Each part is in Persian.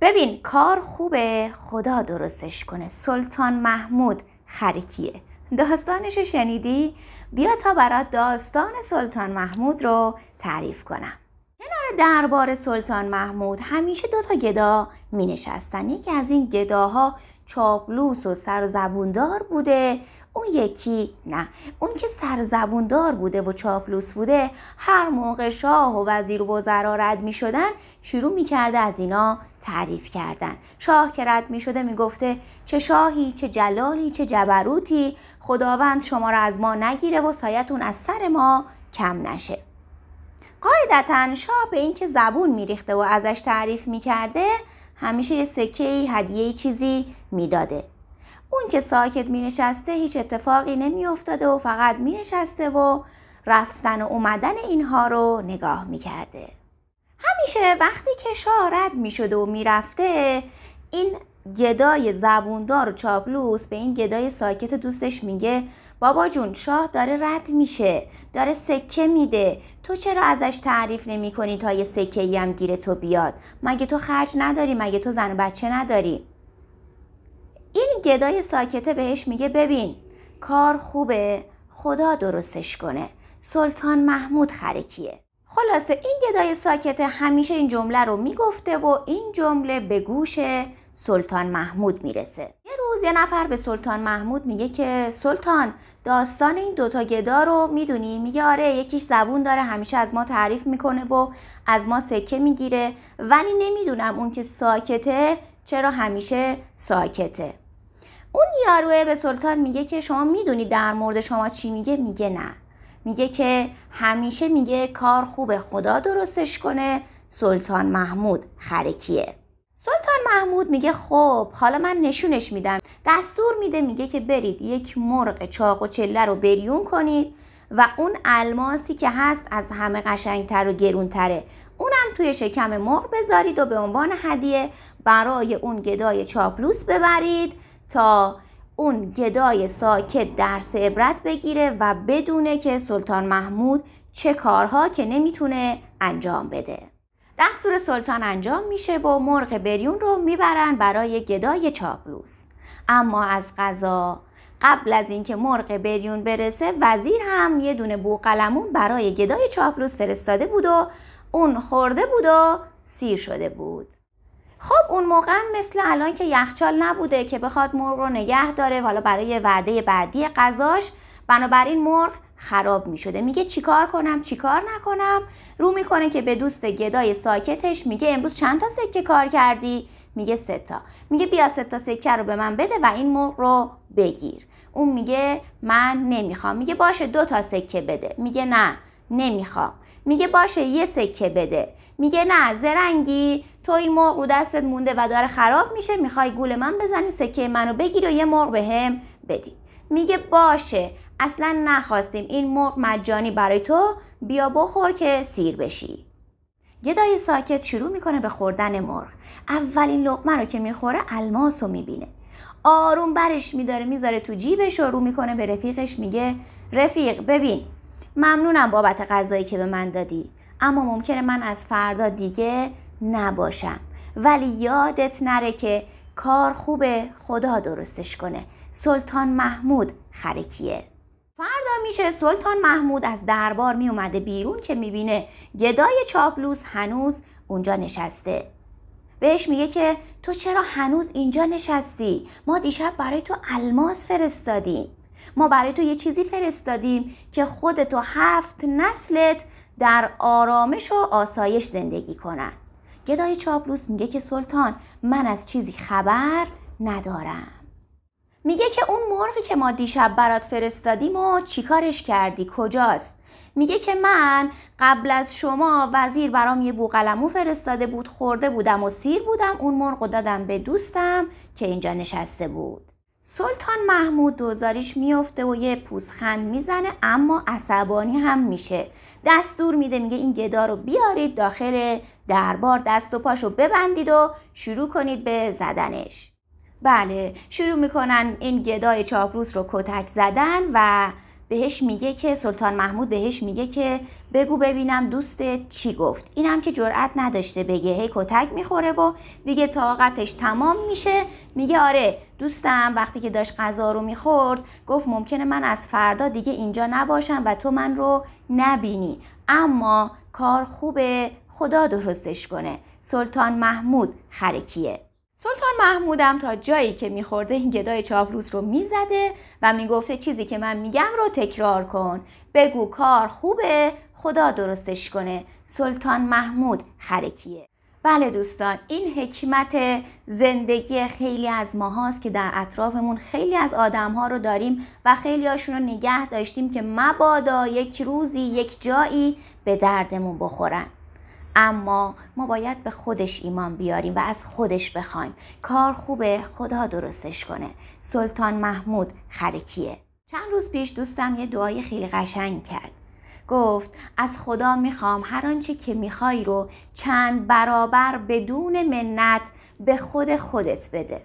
ببین کار خوبه خدا درستش کنه سلطان محمود خریکیه داستانش شنیدی؟ بیا تا برات داستان سلطان محمود رو تعریف کنم دربار سلطان محمود همیشه دو تا گدا می نشستن. یکی از این گداها چاپلوس و سر زبوندار بوده اون یکی نه اون که سر زبوندار بوده و چاپلوس بوده هر موقع شاه و وزیر و وزرا رد می شدن شروع می کرده از اینا تعریف کردن شاه که رد می شده می گفته چه شاهی چه جلالی چه جبروتی خداوند شما را از ما نگیره و سایتون از سر ما کم نشه قاعدتا شاه به اینکه زبون میریخته و ازش تعریف میکرده همیشه یه سکه ای هدیه چیزی میداده اون که ساکت مینشسته هیچ اتفاقی نمیافتاده و فقط مینشسته و رفتن و اومدن اینها رو نگاه میکرده همیشه وقتی که شاه رد میشده و میرفته این گدای زبوندار و چاپلوس به این گدای ساکت دوستش میگه بابا جون شاه داره رد میشه داره سکه میده تو چرا ازش تعریف نمی کنی تا یه سکه ای هم گیره تو بیاد مگه تو خرج نداری مگه تو زن و بچه نداری این گدای ساکته بهش میگه ببین کار خوبه خدا درستش کنه سلطان محمود خرکیه خلاصه این گدای ساکته همیشه این جمله رو میگفته و این جمله به گوش سلطان محمود میرسه یه روز یه نفر به سلطان محمود میگه که سلطان داستان این دوتا گدا رو میدونی میگه آره یکیش زبون داره همیشه از ما تعریف میکنه و از ما سکه میگیره ولی نمیدونم اون که ساکته چرا همیشه ساکته اون یاروه به سلطان میگه که شما میدونی در مورد شما چی میگه میگه نه میگه که همیشه میگه کار خوب خدا درستش کنه سلطان محمود خرکیه سلطان محمود میگه خب حالا من نشونش میدم دستور میده میگه که برید یک مرغ چاق و چله رو بریون کنید و اون الماسی که هست از همه قشنگتر و گرونتره اونم توی شکم مرغ بذارید و به عنوان هدیه برای اون گدای چاپلوس ببرید تا اون گدای ساکت درس عبرت بگیره و بدونه که سلطان محمود چه کارها که نمیتونه انجام بده دستور سلطان انجام میشه و مرغ بریون رو میبرن برای گدای چاپلوس اما از قضا قبل از اینکه مرغ بریون برسه وزیر هم یه دونه بوقلمون برای گدای چاپلوس فرستاده بود و اون خورده بود و سیر شده بود خب اون موقع مثل الان که یخچال نبوده که بخواد مرغ رو نگه داره حالا برای وعده بعدی غذاش بنابراین مرغ خراب می شده میگه چیکار کنم چیکار نکنم رو میکنه که به دوست گدای ساکتش میگه امروز چند تا سکه کار کردی میگه سه تا میگه بیا سه تا سکه رو به من بده و این مرغ رو بگیر اون میگه من نمیخوام میگه باشه دو تا سکه بده میگه نه نمیخوام میگه باشه یه سکه بده میگه نه زرنگی تو این مرغ رو دستت مونده و داره خراب میشه میخوای گول من بزنی سکه منو بگیر و یه مرغ بهم بدی میگه باشه اصلا نخواستیم این مرغ مجانی برای تو بیا بخور که سیر بشی گدای ساکت شروع میکنه به خوردن مرغ اولین لقمه رو که میخوره الماس رو میبینه آروم برش میداره میذاره تو جیبش و رو میکنه به رفیقش میگه رفیق ببین ممنونم بابت غذایی که به من دادی اما ممکنه من از فردا دیگه نباشم ولی یادت نره که کار خوبه خدا درستش کنه سلطان محمود خرکیه فردا میشه سلطان محمود از دربار میومده بیرون که میبینه گدای چاپلوس هنوز اونجا نشسته بهش میگه که تو چرا هنوز اینجا نشستی ما دیشب برای تو الماس فرستادیم ما برای تو یه چیزی فرستادیم که خودت و هفت نسلت در آرامش و آسایش زندگی کنن گدای چاپلوس میگه که سلطان من از چیزی خبر ندارم میگه که اون مرغی که ما دیشب برات فرستادیم و چیکارش کردی کجاست میگه که من قبل از شما وزیر برام یه بوقلمو فرستاده بود خورده بودم و سیر بودم اون مرغ دادم به دوستم که اینجا نشسته بود سلطان محمود دوزاریش میفته و یه پوزخند میزنه اما عصبانی هم میشه دستور میده میگه این گدا رو بیارید داخل دربار دست و پاشو ببندید و شروع کنید به زدنش بله شروع میکنن این گدای چاپروس رو کتک زدن و بهش میگه که سلطان محمود بهش میگه که بگو ببینم دوست چی گفت اینم که جرأت نداشته بگه هی کتک میخوره و دیگه طاقتش تمام میشه میگه آره دوستم وقتی که داشت غذا رو میخورد گفت ممکنه من از فردا دیگه اینجا نباشم و تو من رو نبینی اما کار خوبه خدا درستش کنه سلطان محمود خرکیه سلطان محمودم تا جایی که میخورده این گدای چاپلوس رو میزده و میگفته چیزی که من میگم رو تکرار کن بگو کار خوبه خدا درستش کنه سلطان محمود خرکیه بله دوستان این حکمت زندگی خیلی از ماهاست که در اطرافمون خیلی از ها رو داریم و خیلی هاشون رو نگه داشتیم که مبادا یک روزی یک جایی به دردمون بخورن اما ما باید به خودش ایمان بیاریم و از خودش بخوایم کار خوبه خدا درستش کنه سلطان محمود خرکیه چند روز پیش دوستم یه دعای خیلی قشنگ کرد گفت از خدا میخوام هر آنچه که میخوای رو چند برابر بدون منت به خود خودت بده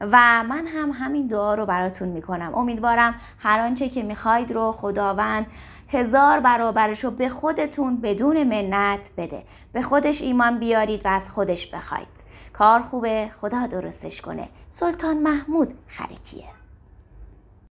و من هم همین دعا رو براتون میکنم امیدوارم هر آنچه که میخواید رو خداوند هزار برابرش رو به خودتون بدون منت بده به خودش ایمان بیارید و از خودش بخواید کار خوبه خدا درستش کنه سلطان محمود خرکیه